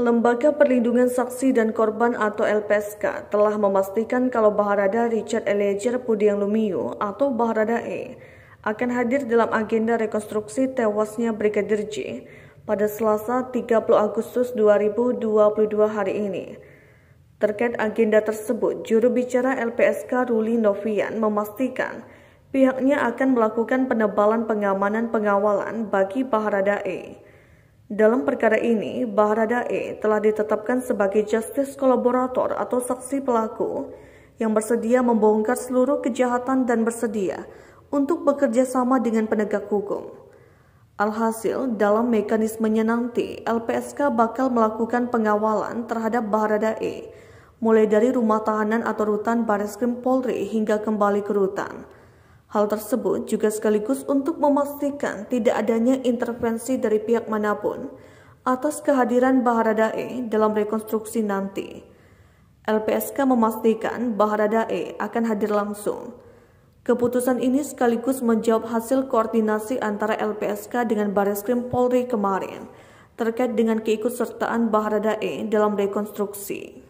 Lembaga Perlindungan Saksi dan Korban atau LPSK telah memastikan kalau Baharada Richard Eliezer Pudiang Lumiu atau Baharada E akan hadir dalam agenda rekonstruksi tewasnya Brigadir J pada Selasa 30 Agustus 2022 hari ini. Terkait agenda tersebut, juru bicara LPSK Ruli Novian memastikan pihaknya akan melakukan penebalan pengamanan pengawalan bagi Baharada E dalam perkara ini, Baharadae telah ditetapkan sebagai justice kolaborator atau saksi pelaku yang bersedia membongkar seluruh kejahatan dan bersedia untuk bekerja sama dengan penegak hukum. Alhasil, dalam mekanismenya nanti, LPSK bakal melakukan pengawalan terhadap Baharadae, mulai dari rumah tahanan atau rutan Krim Polri hingga kembali ke rutan. Hal tersebut juga sekaligus untuk memastikan tidak adanya intervensi dari pihak manapun atas kehadiran Baharadae dalam rekonstruksi nanti. LPSK memastikan Baharadae akan hadir langsung. Keputusan ini sekaligus menjawab hasil koordinasi antara LPSK dengan Bareskrim Polri kemarin terkait dengan keikutsertaan Baharadae dalam rekonstruksi.